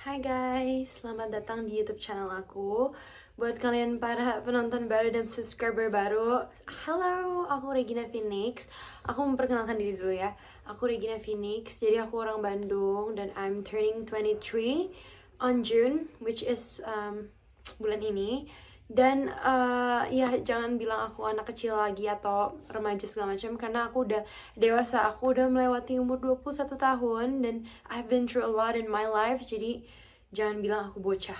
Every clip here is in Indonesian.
Hai guys, selamat datang di YouTube channel aku. Buat kalian para penonton baru dan subscriber baru, halo, aku Regina Phoenix. Aku memperkenalkan diri dulu ya. Aku Regina Phoenix, jadi aku orang Bandung dan I'm turning 23 on June, which is um, bulan ini dan uh, ya jangan bilang aku anak kecil lagi atau remaja segala macam karena aku udah dewasa aku udah melewati umur 21 tahun dan I've been through a lot in my life jadi jangan bilang aku bocah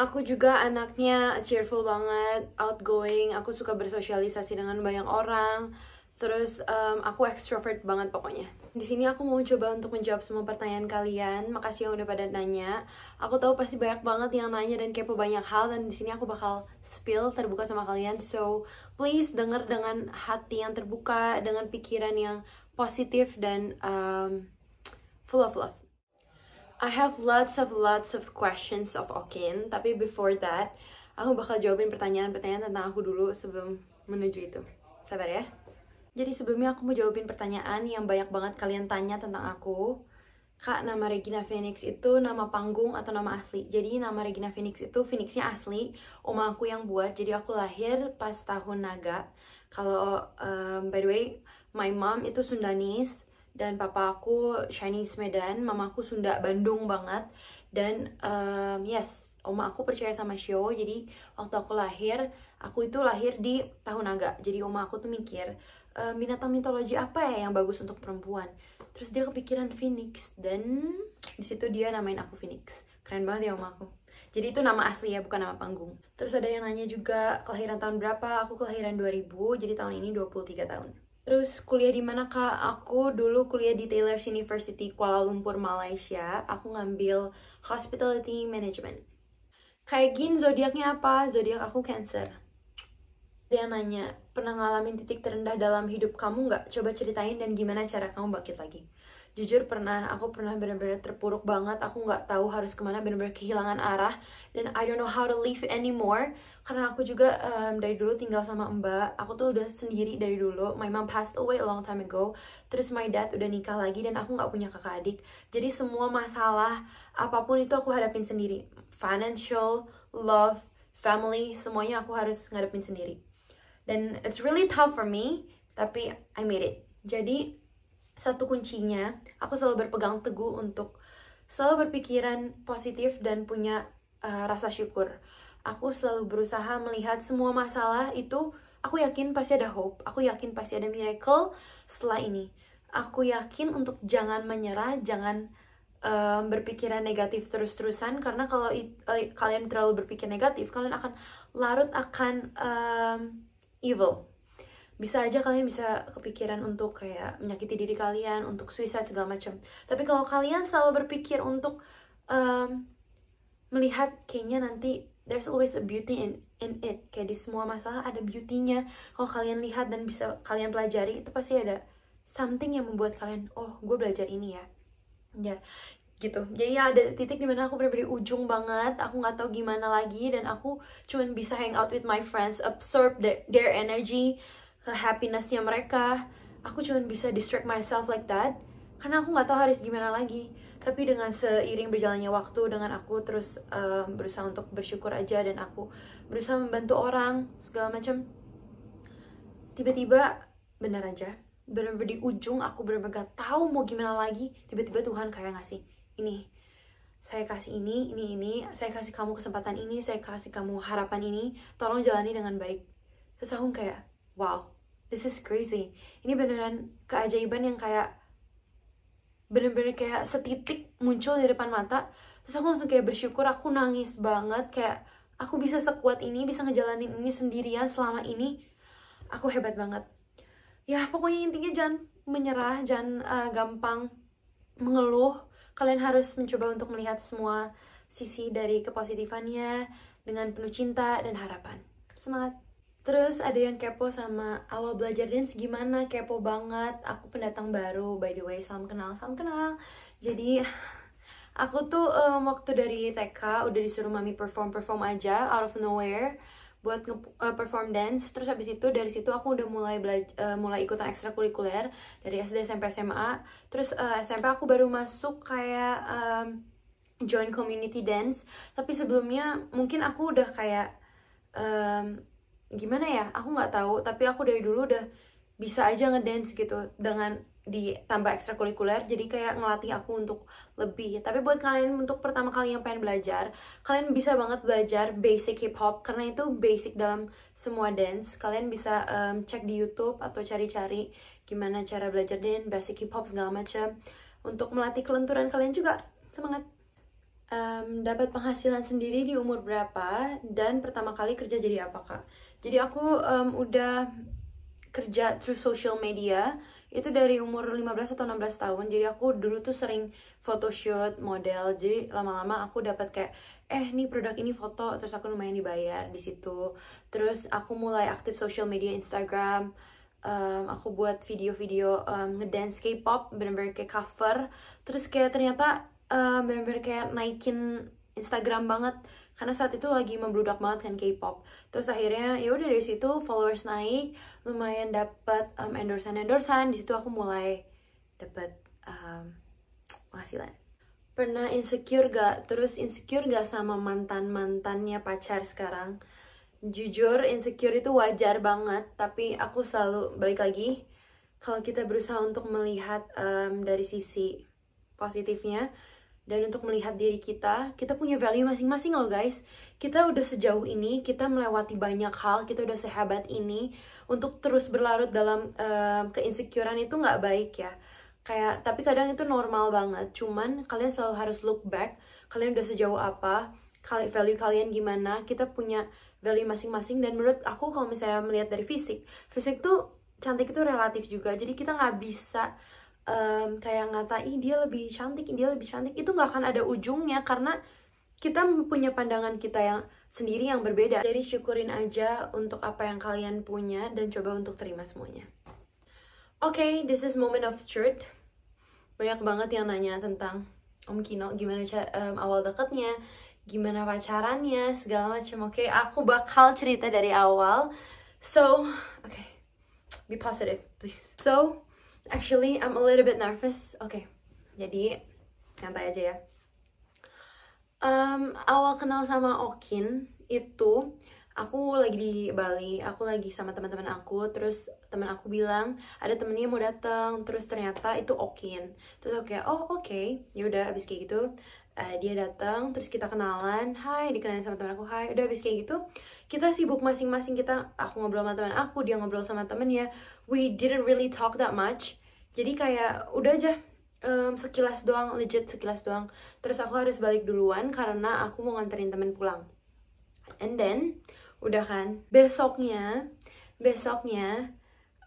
aku juga anaknya cheerful banget outgoing aku suka bersosialisasi dengan banyak orang terus um, aku extrovert banget pokoknya di sini aku mau coba untuk menjawab semua pertanyaan kalian. Makasih yang udah pada nanya. Aku tahu pasti banyak banget yang nanya dan kepo banyak hal dan di sini aku bakal spill terbuka sama kalian. So, please denger dengan hati yang terbuka, dengan pikiran yang positif dan um, full of love. I have lots of lots of questions of Okin, tapi before that, aku bakal jawabin pertanyaan-pertanyaan tentang aku dulu sebelum menuju itu. Sabar ya. Jadi sebelumnya aku mau jawabin pertanyaan yang banyak banget kalian tanya tentang aku. Kak, nama Regina Phoenix itu nama panggung atau nama asli? Jadi nama Regina Phoenix itu Phoenixnya asli, oma aku yang buat. Jadi aku lahir pas tahun naga. Kalau um, by the way, my mom itu Sundanese dan papa aku Chinese Medan, mama aku Sunda Bandung banget. Dan um, yes, oma aku percaya sama Shio jadi waktu aku lahir aku itu lahir di tahun naga jadi oma aku tuh mikir e, eh, binatang mitologi apa ya yang bagus untuk perempuan terus dia kepikiran phoenix dan disitu dia namain aku phoenix keren banget ya oma aku jadi itu nama asli ya bukan nama panggung terus ada yang nanya juga kelahiran tahun berapa aku kelahiran 2000 jadi tahun ini 23 tahun Terus kuliah di mana kak? Aku dulu kuliah di Taylor's University Kuala Lumpur, Malaysia. Aku ngambil Hospitality Management kayak gin zodiaknya apa zodiak aku cancer dia nanya pernah ngalamin titik terendah dalam hidup kamu nggak coba ceritain dan gimana cara kamu bangkit lagi jujur pernah aku pernah benar-benar terpuruk banget aku nggak tahu harus kemana benar-benar kehilangan arah dan I don't know how to live anymore karena aku juga um, dari dulu tinggal sama mbak aku tuh udah sendiri dari dulu my mom passed away a long time ago terus my dad udah nikah lagi dan aku nggak punya kakak adik jadi semua masalah apapun itu aku hadapin sendiri financial love family semuanya aku harus ngadepin sendiri dan it's really tough for me tapi I made it jadi satu kuncinya aku selalu berpegang teguh untuk selalu berpikiran positif dan punya uh, rasa syukur. Aku selalu berusaha melihat semua masalah itu. Aku yakin pasti ada hope. Aku yakin pasti ada miracle setelah ini. Aku yakin untuk jangan menyerah, jangan um, berpikiran negatif terus-terusan karena kalau it, uh, kalian terlalu berpikir negatif, kalian akan larut akan um, evil bisa aja kalian bisa kepikiran untuk kayak menyakiti diri kalian untuk suicide segala macam tapi kalau kalian selalu berpikir untuk um, melihat kayaknya nanti there's always a beauty in in it kayak di semua masalah ada beautynya kalau kalian lihat dan bisa kalian pelajari itu pasti ada something yang membuat kalian oh gue belajar ini ya ya gitu jadi ya ada titik dimana aku benar-benar ujung banget aku nggak tahu gimana lagi dan aku cuman bisa hang out with my friends absorb the, their energy happinessnya mereka aku cuma bisa distract myself like that karena aku nggak tahu harus gimana lagi tapi dengan seiring berjalannya waktu dengan aku terus um, berusaha untuk bersyukur aja dan aku berusaha membantu orang segala macam tiba-tiba benar aja benar bener di ujung aku bener-bener gak tahu mau gimana lagi tiba-tiba Tuhan kayak ngasih ini saya kasih ini, ini, ini, saya kasih kamu kesempatan ini, saya kasih kamu harapan ini, tolong jalani dengan baik. Terus kayak, wow this is crazy ini beneran keajaiban yang kayak bener-bener kayak setitik muncul di depan mata terus aku langsung kayak bersyukur aku nangis banget kayak aku bisa sekuat ini bisa ngejalanin ini sendirian selama ini aku hebat banget ya pokoknya intinya jangan menyerah jangan uh, gampang mengeluh kalian harus mencoba untuk melihat semua sisi dari kepositifannya dengan penuh cinta dan harapan semangat Terus ada yang kepo sama awal belajar dance gimana, kepo banget. Aku pendatang baru, by the way, salam kenal, salam kenal. Jadi aku tuh um, waktu dari TK udah disuruh mami perform perform aja out of nowhere buat nge eh, perform dance. Terus habis itu dari situ aku udah mulai belajar, uh, eh, mulai ikutan ekstrakurikuler dari SD SMP SMA. Terus uh, eh, SMP aku baru masuk kayak um, join community dance. Tapi sebelumnya mungkin aku udah kayak um, gimana ya aku nggak tahu tapi aku dari dulu udah bisa aja ngedance gitu dengan ditambah ekstrakurikuler jadi kayak ngelatih aku untuk lebih tapi buat kalian untuk pertama kali yang pengen belajar kalian bisa banget belajar basic hip hop karena itu basic dalam semua dance kalian bisa um, cek di YouTube atau cari-cari gimana cara belajar dance basic hip hop segala macam untuk melatih kelenturan kalian juga semangat um, dapat penghasilan sendiri di umur berapa dan pertama kali kerja jadi apa kak? Jadi aku um, udah kerja through social media itu dari umur 15 atau 16 tahun jadi aku dulu tuh sering photoshoot model jadi lama-lama aku dapat kayak eh nih produk ini foto terus aku lumayan dibayar di situ terus aku mulai aktif social media Instagram um, aku buat video-video um, ngedance K-pop bener-bener kayak cover terus kayak ternyata uh, eh, bener kayak naikin Instagram banget karena saat itu lagi membludak banget kan K-pop terus akhirnya ya udah dari situ followers naik lumayan dapat um, endorsement di situ aku mulai dapat um, penghasilan pernah insecure gak terus insecure gak sama mantan mantannya pacar sekarang jujur insecure itu wajar banget tapi aku selalu balik lagi kalau kita berusaha untuk melihat um, dari sisi positifnya dan untuk melihat diri kita, kita punya value masing-masing loh guys. Kita udah sejauh ini, kita melewati banyak hal, kita udah sehebat ini. Untuk terus berlarut dalam uh, keinsecurean itu nggak baik ya. Kayak, tapi kadang itu normal banget. Cuman kalian selalu harus look back, kalian udah sejauh apa, value kalian gimana, kita punya value masing-masing. Dan menurut aku kalau misalnya melihat dari fisik, fisik tuh cantik itu relatif juga. Jadi kita nggak bisa um, kayak ngatain dia lebih cantik dia lebih cantik itu nggak akan ada ujungnya karena kita punya pandangan kita yang sendiri yang berbeda jadi syukurin aja untuk apa yang kalian punya dan coba untuk terima semuanya oke okay, this is moment of truth banyak banget yang nanya tentang Om Kino gimana um, awal deketnya gimana pacarannya segala macam oke okay? aku bakal cerita dari awal so oke okay. be positive please so Actually, I'm a little bit nervous. Oke, okay. jadi santai aja ya. Um, awal kenal sama Okin itu aku lagi di Bali, aku lagi sama teman-teman aku, terus teman aku bilang ada temennya mau datang, terus ternyata itu Okin. Terus aku kayak oh oke, okay. ya udah abis kayak gitu uh, dia datang terus kita kenalan hai dikenalin sama teman aku hai udah habis kayak gitu kita sibuk masing-masing kita aku ngobrol sama teman aku dia ngobrol sama temennya we didn't really talk that much jadi kayak udah aja um, sekilas doang legit sekilas doang terus aku harus balik duluan karena aku mau nganterin temen pulang and then udah kan besoknya besoknya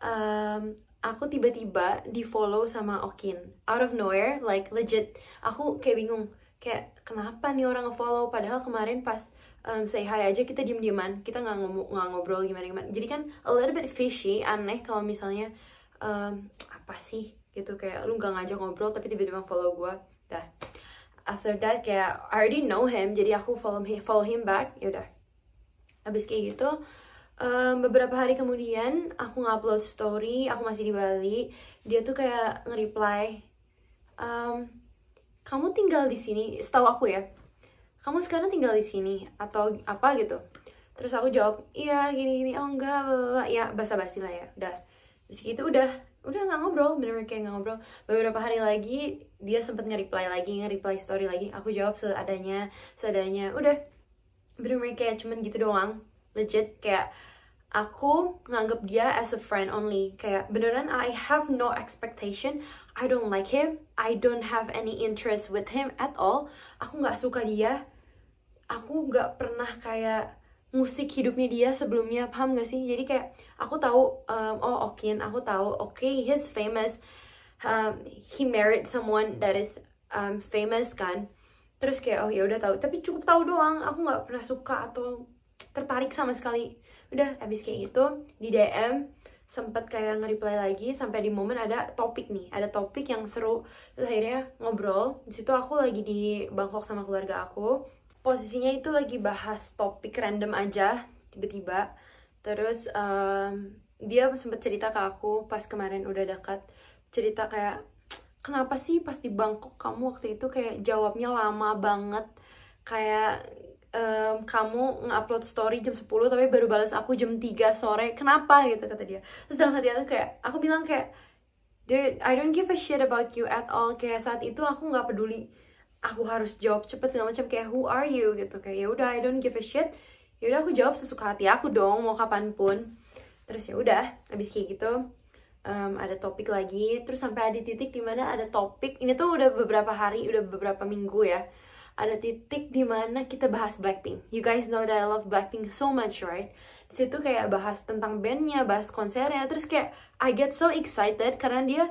um, aku tiba-tiba di follow sama Okin out of nowhere like legit aku kayak bingung kayak kenapa nih orang ngefollow padahal kemarin pas um, say hi aja kita diem dieman kita nggak ngom ngobrol gimana gimana jadi kan a little bit fishy aneh kalau misalnya um, apa sih gitu kayak lu nggak ngajak ngobrol tapi tiba-tiba follow gue dah after that kayak I already know him jadi aku follow him follow him back yaudah abis kayak gitu um, beberapa hari kemudian aku ngupload story aku masih di Bali dia tuh kayak nge-reply um, kamu tinggal di sini setahu aku ya kamu sekarang tinggal di sini atau apa gitu terus aku jawab iya gini gini oh enggak blablabla. ya basa basi lah ya udah terus gitu udah udah nggak ngobrol bener, bener kayak nggak ngobrol beberapa hari lagi dia sempet nge-reply lagi nge-reply story lagi aku jawab seadanya seadanya udah bener, bener kayak cuman gitu doang legit kayak aku nganggap dia as a friend only kayak beneran I have no expectation I don't like him I don't have any interest with him at all aku nggak suka dia aku nggak pernah kayak musik hidupnya dia sebelumnya paham gak sih jadi kayak aku tahu um, oh Okin aku tahu oke okay, he's famous um, he married someone that is um, famous kan terus kayak oh ya udah tahu tapi cukup tahu doang aku nggak pernah suka atau tertarik sama sekali udah abis kayak gitu di DM sempet kayak nge-reply lagi sampai di momen ada topik nih ada topik yang seru terus akhirnya ngobrol di situ aku lagi di Bangkok sama keluarga aku posisinya itu lagi bahas topik random aja tiba-tiba terus um, dia sempet cerita ke aku pas kemarin udah dekat cerita kayak kenapa sih pas di Bangkok kamu waktu itu kayak jawabnya lama banget kayak um, kamu ngupload story jam 10 tapi baru balas aku jam 3 sore kenapa gitu kata dia terus dalam hati aku kayak aku bilang kayak Dude, I don't give a shit about you at all kayak saat itu aku nggak peduli aku harus jawab cepet segala macam kayak who are you gitu kayak ya udah I don't give a shit ya udah aku jawab sesuka hati aku dong mau kapanpun terus ya udah abis kayak gitu um, ada topik lagi terus sampai ada titik dimana ada topik ini tuh udah beberapa hari udah beberapa minggu ya ada titik dimana kita bahas Blackpink. You guys know that I love Blackpink so much, right? Di situ kayak bahas tentang bandnya, bahas konsernya, terus kayak I get so excited karena dia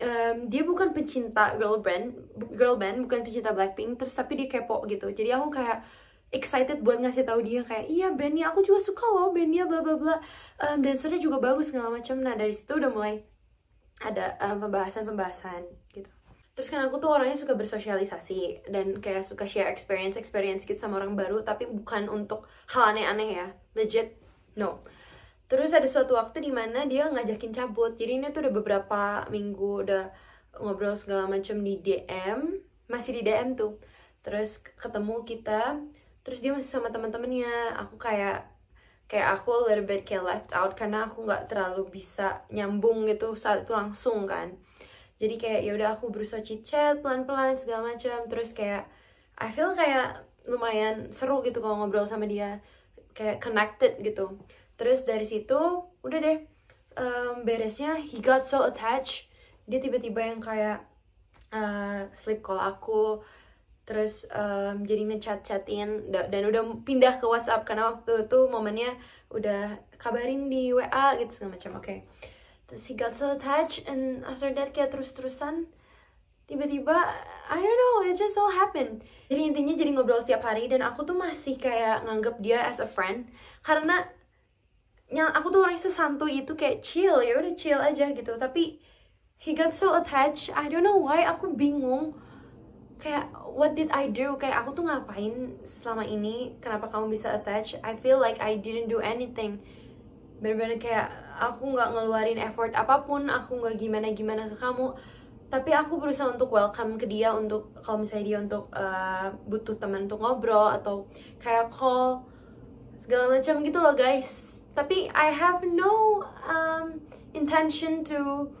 um, dia bukan pecinta girl band, girl band bukan pecinta Blackpink, terus tapi dia kepo gitu. Jadi aku kayak excited buat ngasih tahu dia kayak iya bandnya aku juga suka loh bandnya bla bla bla um, dancernya juga bagus segala macam nah dari situ udah mulai ada pembahasan-pembahasan um, pembahasan -pembahasan, gitu Terus kan aku tuh orangnya suka bersosialisasi dan kayak suka share experience experience gitu sama orang baru tapi bukan untuk hal aneh-aneh ya. Legit no. Terus ada suatu waktu di mana dia ngajakin cabut. Jadi ini tuh udah beberapa minggu udah ngobrol segala macam di DM, masih di DM tuh. Terus ketemu kita, terus dia masih sama teman-temannya. Aku kayak kayak aku a little bit kayak left out karena aku nggak terlalu bisa nyambung gitu saat itu langsung kan jadi kayak ya udah aku berusaha chit chat pelan-pelan segala macam terus kayak I feel kayak lumayan seru gitu kalau ngobrol sama dia kayak connected gitu terus dari situ udah deh um, beresnya he got so attached dia tiba-tiba yang kayak uh, sleep call aku terus um, jadi ngechat chatin dan udah pindah ke WhatsApp karena waktu itu momennya udah kabarin di WA gitu segala macam oke okay terus he got so attached and after that kayak terus-terusan tiba-tiba I don't know it just all happened jadi intinya jadi ngobrol setiap hari dan aku tuh masih kayak nganggep dia as a friend karena yang aku tuh orangnya sesantuy itu kayak chill ya udah chill aja gitu tapi he got so attached I don't know why aku bingung kayak what did I do kayak aku tuh ngapain selama ini kenapa kamu bisa attached I feel like I didn't do anything bener-bener kayak aku nggak ngeluarin effort apapun aku nggak gimana gimana ke kamu tapi aku berusaha untuk welcome ke dia untuk kalau misalnya dia untuk uh, butuh teman untuk ngobrol atau kayak call segala macam gitu loh guys tapi I have no um, intention to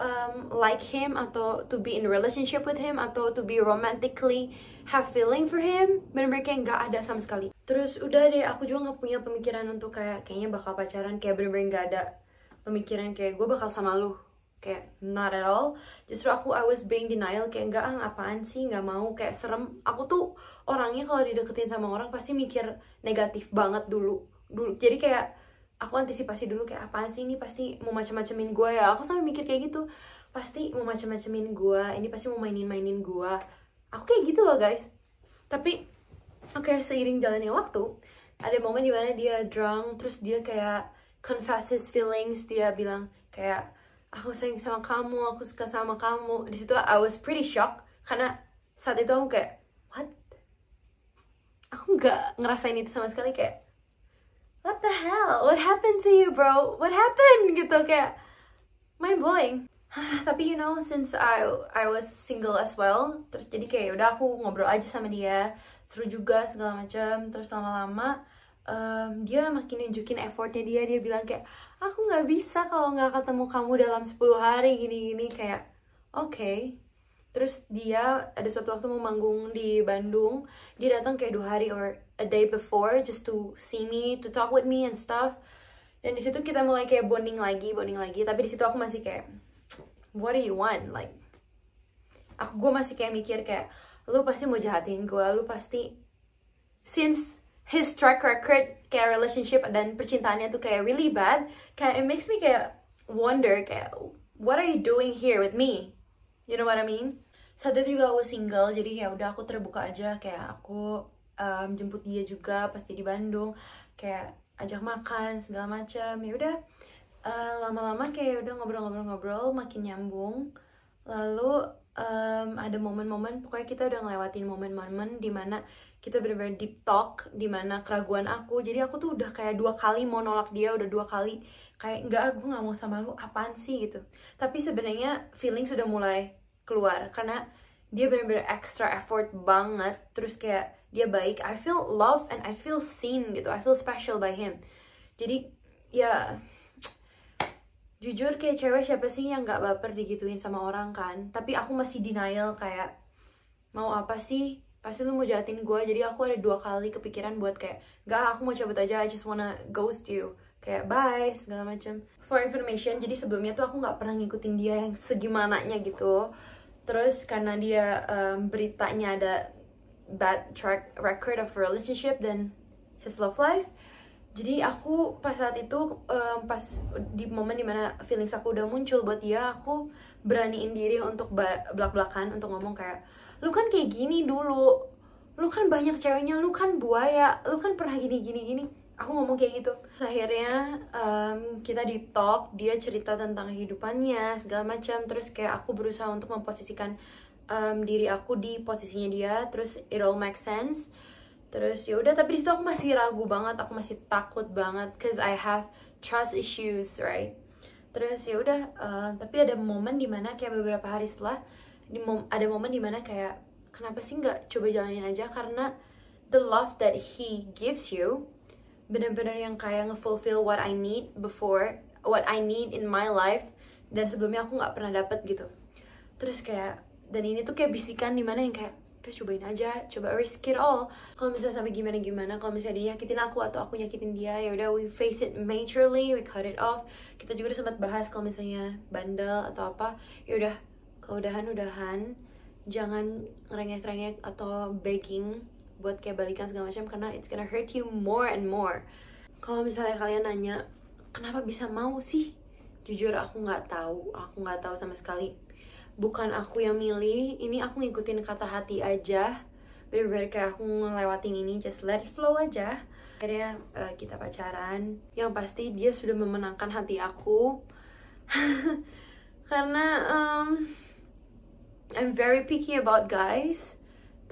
um, like him atau to be in relationship with him atau to be romantically have feeling for him bener-bener kayak nggak ada sama sekali terus udah deh aku juga nggak punya pemikiran untuk kayak kayaknya bakal pacaran kayak bener-bener nggak ada pemikiran kayak gue bakal sama lu kayak not at all justru aku I was being denial kayak nggak ah apaan sih nggak mau kayak serem aku tuh orangnya kalau dideketin sama orang pasti mikir negatif banget dulu dulu jadi kayak aku antisipasi dulu kayak apaan sih ini pasti mau macam-macamin gue ya aku sampai mikir kayak gitu pasti mau macam-macamin gue ini pasti mau mainin-mainin gue aku kayak gitu loh guys tapi oke okay, seiring jalannya waktu ada momen dimana dia drunk terus dia kayak confess his feelings dia bilang kayak aku sayang sama kamu aku suka sama kamu di situ I was pretty shocked karena saat itu aku kayak what aku nggak ngerasain itu sama sekali kayak what the hell? What happened to you, bro? What happened? Gitu kayak mind blowing. Ah, tapi you know, since I I was single as well, terus jadi kayak ya udah aku ngobrol aja sama dia, seru juga segala macam. Terus lama-lama um, dia makin nunjukin effortnya dia, dia bilang kayak aku nggak bisa kalau nggak ketemu kamu dalam 10 hari gini-gini kayak oke. Okay. Terus dia ada suatu waktu mau manggung di Bandung, dia datang kayak dua hari or a day before just to see me, to talk with me and stuff. Dan disitu kita mulai kayak bonding lagi, bonding lagi. Tapi disitu aku masih kayak, what do you want? Like, aku gue masih kayak mikir kayak, lu pasti mau jahatin gue, lu pasti since his track record kayak relationship dan percintaannya tuh kayak really bad, kayak it makes me kayak wonder kayak what are you doing here with me? You know what I mean? Saat itu juga aku single, jadi ya udah aku terbuka aja kayak aku um, jemput dia juga pasti di Bandung kayak ajak makan segala macam ya udah uh, lama-lama kayak udah ngobrol-ngobrol-ngobrol makin nyambung lalu um, ada momen-momen pokoknya kita udah ngelewatin momen-momen dimana kita bener-bener deep talk dimana keraguan aku jadi aku tuh udah kayak dua kali mau nolak dia udah dua kali kayak enggak aku nggak mau sama lu apaan sih gitu tapi sebenarnya feeling sudah mulai keluar karena dia benar-benar extra effort banget terus kayak dia baik I feel love and I feel seen gitu I feel special by him jadi ya jujur kayak cewek siapa sih yang nggak baper digituin sama orang kan tapi aku masih denial kayak mau apa sih pasti lu mau jahatin gue jadi aku ada dua kali kepikiran buat kayak gak aku mau cabut aja I just wanna ghost you kayak bye segala macam for information jadi sebelumnya tuh aku nggak pernah ngikutin dia yang segimananya gitu terus karena dia um, beritanya ada bad track record of relationship dan his love life jadi aku pas saat itu um, pas di momen dimana feelings aku udah muncul buat dia aku beraniin diri untuk belak belakan untuk ngomong kayak lu kan kayak gini dulu lu kan banyak ceweknya lu kan buaya lu kan pernah gini gini gini aku ngomong kayak gitu akhirnya um, kita di talk dia cerita tentang kehidupannya segala macam terus kayak aku berusaha untuk memposisikan um, diri aku di posisinya dia terus it all makes sense terus ya udah tapi di aku masih ragu banget aku masih takut banget cause I have trust issues right terus ya udah uh, tapi ada momen dimana kayak beberapa hari setelah di mom ada momen dimana kayak kenapa sih nggak coba jalanin aja karena the love that he gives you benar-benar yang kayak ngefulfill what I need before what I need in my life dan sebelumnya aku nggak pernah dapet gitu terus kayak dan ini tuh kayak bisikan di mana yang kayak udah cobain aja coba risk it all kalau misalnya sampai gimana gimana kalau misalnya dia nyakitin aku atau aku nyakitin dia ya udah we face it maturely we cut it off kita juga udah sempat bahas kalau misalnya bandel atau apa ya udah kalau udahan udahan jangan ngerengek-rengek atau begging buat kayak balikan segala macam karena it's gonna hurt you more and more kalau misalnya kalian nanya kenapa bisa mau sih jujur aku nggak tahu aku nggak tahu sama sekali bukan aku yang milih ini aku ngikutin kata hati aja bener-bener kayak aku ngelewatin ini just let it flow aja akhirnya uh, kita pacaran yang pasti dia sudah memenangkan hati aku karena um, I'm very picky about guys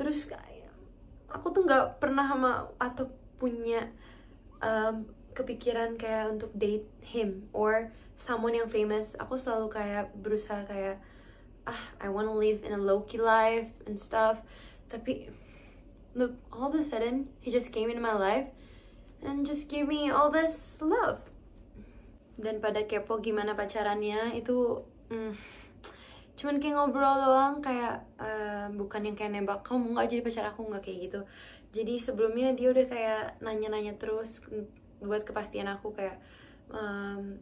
terus kayak aku tuh nggak pernah sama atau punya um, kepikiran kayak untuk date him or someone yang famous aku selalu kayak berusaha kayak ah, I want to live in a low-key life and stuff. Tapi, look, all of a sudden, he just came into my life and just gave me all this love. Dan pada kepo gimana pacarannya, itu mm, cuman kayak ngobrol doang, kayak uh, bukan yang kayak nembak, kamu nggak jadi pacar aku, nggak kayak gitu. Jadi sebelumnya dia udah kayak nanya-nanya terus mm, buat kepastian aku kayak, um,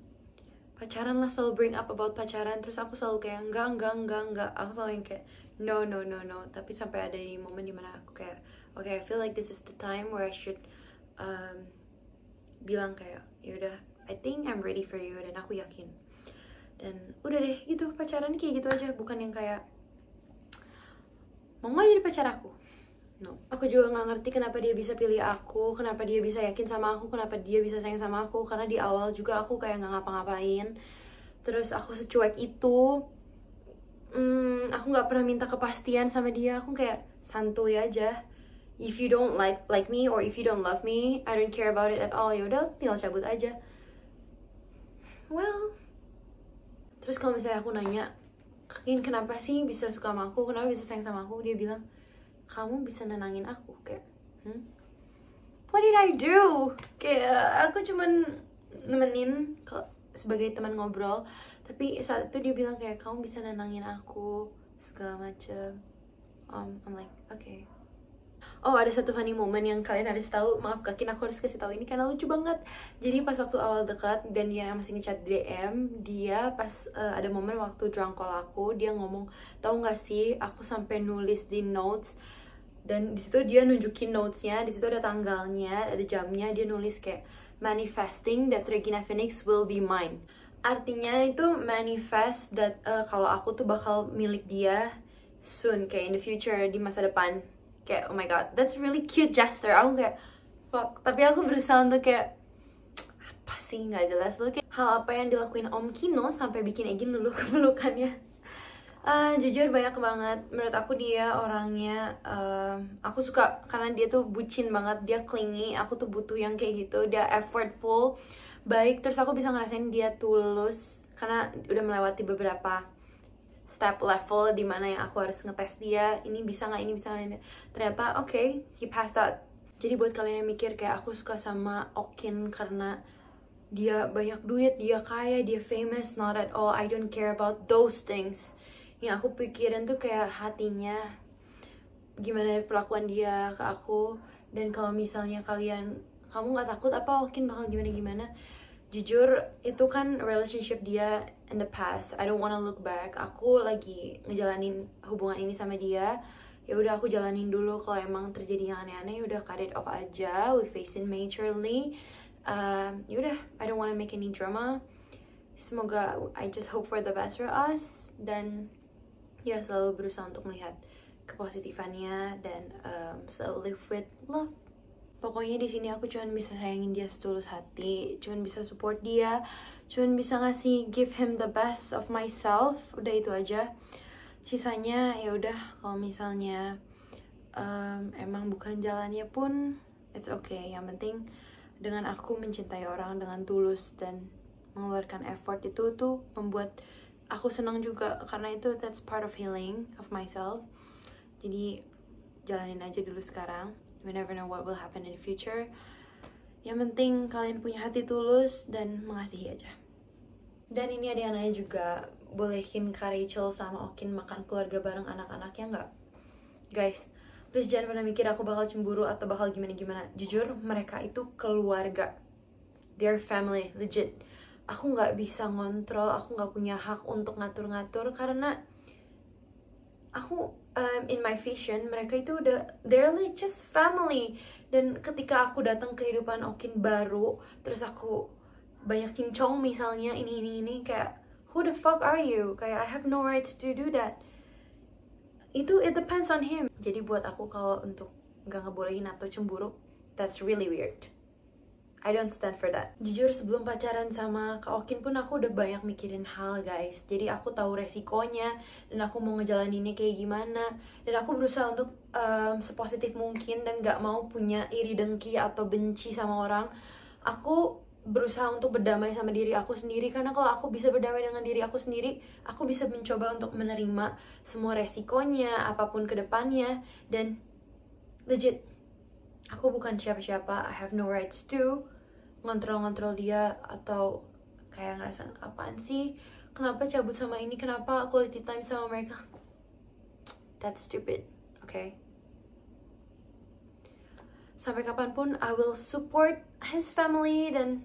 pacaran lah selalu bring up about pacaran terus aku selalu kayak enggak enggak enggak enggak aku selalu yang kayak no no no no tapi sampai ada di momen dimana aku kayak okay, I feel like this is the time where I should um, bilang kayak yaudah I think I'm ready for you dan aku yakin dan udah deh gitu pacaran kayak gitu aja bukan yang kayak mau nggak jadi pacar aku no aku juga nggak ngerti kenapa dia bisa pilih aku kenapa dia bisa yakin sama aku kenapa dia bisa sayang sama aku karena di awal juga aku kayak nggak ngapa-ngapain terus aku secuek itu hmm, aku nggak pernah minta kepastian sama dia aku kayak santuy aja if you don't like like me or if you don't love me I don't care about it at all yaudah tinggal cabut aja well terus kalau misalnya aku nanya Kakin kenapa sih bisa suka sama aku kenapa bisa sayang sama aku dia bilang kamu bisa nenangin aku kayak hmm? what did I do kayak aku cuman nemenin ke, sebagai teman ngobrol tapi saat itu dia bilang kayak kamu bisa nenangin aku segala macem um, I'm like okay Oh ada satu funny moment yang kalian harus tahu Maaf kakin aku harus kasih tahu ini karena lucu banget Jadi pas waktu awal dekat dan dia masih ngechat DM Dia pas uh, ada momen waktu drunk call aku Dia ngomong tau gak sih aku sampai nulis di notes dan di situ dia nunjukin notesnya di situ ada tanggalnya ada jamnya dia nulis kayak manifesting that Regina Phoenix will be mine artinya itu manifest that uh, kalau aku tuh bakal milik dia soon kayak in the future di masa depan kayak oh my god that's really cute gesture aku kayak fuck tapi aku berusaha untuk kayak apa sih nggak jelas loh kayak hal apa yang dilakuin Om Kino sampai bikin Egin lulu kepelukannya Uh, jujur banyak banget menurut aku dia orangnya uh, aku suka karena dia tuh bucin banget dia clingy aku tuh butuh yang kayak gitu dia effortful baik terus aku bisa ngerasain dia tulus karena udah melewati beberapa step level di mana yang aku harus ngetes dia ini bisa nggak ini bisa nggak ternyata oke okay, he passed that jadi buat kalian yang mikir kayak aku suka sama Okin karena dia banyak duit dia kaya dia famous not at all I don't care about those things yang aku pikirin tuh kayak hatinya gimana perlakuan dia ke aku dan kalau misalnya kalian kamu nggak takut apa mungkin bakal gimana gimana jujur itu kan relationship dia in the past I don't wanna look back aku lagi ngejalanin hubungan ini sama dia ya udah aku jalanin dulu kalau emang terjadi yang aneh-aneh ya udah cut it off aja we face it maturely uh, ya udah I don't wanna make any drama semoga I just hope for the best for us dan ya selalu berusaha untuk melihat kepositifannya dan um, selalu live with love pokoknya di sini aku cuma bisa sayangin dia setulus hati cuma bisa support dia cuma bisa ngasih give him the best of myself udah itu aja sisanya ya udah kalau misalnya um, emang bukan jalannya pun it's okay yang penting dengan aku mencintai orang dengan tulus dan mengeluarkan effort itu tuh membuat aku senang juga karena itu that's part of healing of myself jadi jalanin aja dulu sekarang we never know what will happen in the future yang penting kalian punya hati tulus dan mengasihi aja dan ini ada yang nanya juga bolehin Kak Rachel sama Okin makan keluarga bareng anak-anaknya anak nggak guys please jangan pernah mikir aku bakal cemburu atau bakal gimana-gimana jujur mereka itu keluarga their family legit aku nggak bisa ngontrol aku nggak punya hak untuk ngatur-ngatur karena aku um, in my vision mereka itu udah they're like just family dan ketika aku datang kehidupan Okin baru terus aku banyak cincong misalnya ini ini ini kayak who the fuck are you kayak I have no rights to do that itu it depends on him jadi buat aku kalau untuk nggak ngebolehin atau cemburu that's really weird I don't stand for that. Jujur sebelum pacaran sama Kak Okin pun aku udah banyak mikirin hal guys. Jadi aku tahu resikonya dan aku mau ngejalaninnya kayak gimana. Dan aku berusaha untuk um, sepositif mungkin dan gak mau punya iri dengki atau benci sama orang. Aku berusaha untuk berdamai sama diri aku sendiri karena kalau aku bisa berdamai dengan diri aku sendiri aku bisa mencoba untuk menerima semua resikonya apapun kedepannya dan legit aku bukan siapa-siapa I have no rights to ngontrol-ngontrol dia atau kayak ngerasa apaan sih kenapa cabut sama ini kenapa quality time sama mereka that's stupid okay sampai kapanpun I will support his family dan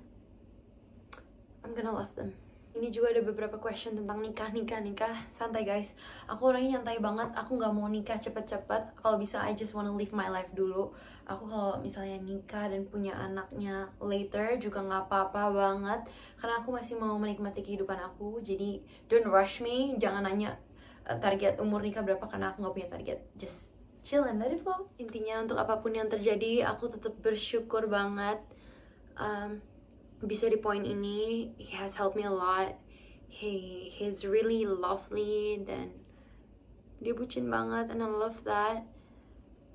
I'm gonna love them ini juga ada beberapa question tentang nikah nikah nikah santai guys aku orangnya nyantai banget aku nggak mau nikah cepet-cepet kalau bisa I just wanna live my life dulu aku kalau misalnya nikah dan punya anaknya later juga nggak apa-apa banget karena aku masih mau menikmati kehidupan aku jadi don't rush me jangan nanya eh, target umur nikah berapa karena aku nggak punya target just chill and let it flow intinya untuk apapun yang terjadi aku tetap bersyukur banget um, bisa di poin ini he has helped me a lot he he's really lovely dan dia bucin banget and I love that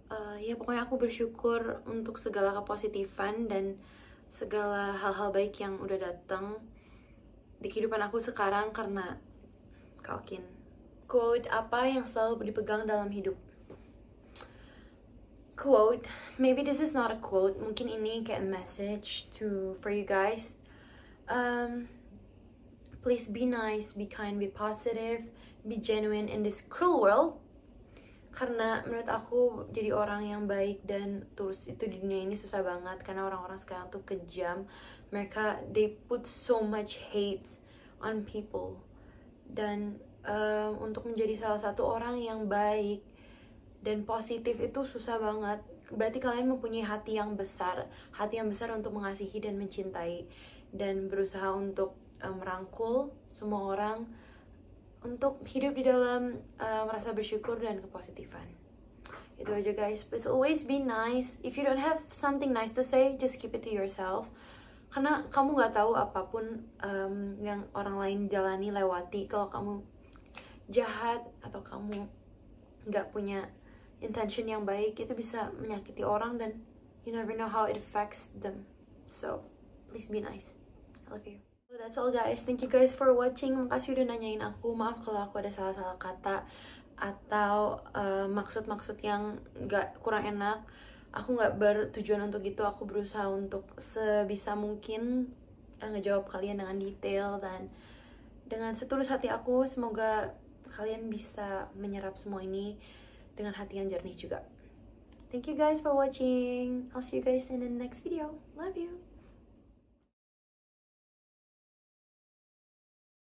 uh, ya pokoknya aku bersyukur untuk segala kepositifan dan segala hal-hal baik yang udah datang di kehidupan aku sekarang karena Kalkin quote apa yang selalu dipegang dalam hidup quote maybe this is not a quote mungkin ini kayak message to for you guys um, please be nice be kind be positive be genuine in this cruel world karena menurut aku jadi orang yang baik dan terus itu di dunia ini susah banget karena orang-orang sekarang tuh kejam mereka they put so much hate on people dan uh, untuk menjadi salah satu orang yang baik dan positif itu susah banget berarti kalian mempunyai hati yang besar hati yang besar untuk mengasihi dan mencintai dan berusaha untuk eh, merangkul semua orang untuk hidup di dalam uh, merasa bersyukur dan kepositifan itu aja guys please always be nice if you don't have something nice to say just keep it to yourself karena kamu nggak tahu apapun um, yang orang lain jalani lewati kalau kamu jahat atau kamu nggak punya intention yang baik itu bisa menyakiti orang dan you never know how it affects them. So, please be nice. I love you. So that's all guys. Thank you guys for watching. Makasih udah nanyain aku. Maaf kalau aku ada salah-salah kata atau eh, maksud-maksud uh, yang gak kurang enak. Aku gak bertujuan untuk itu. Aku berusaha untuk sebisa mungkin uh, ngejawab kalian dengan detail dan dengan setulus hati aku. Semoga kalian bisa menyerap semua ini dengan hati yang jernih juga. Thank you guys for watching. I'll see you guys in the next video. Love you.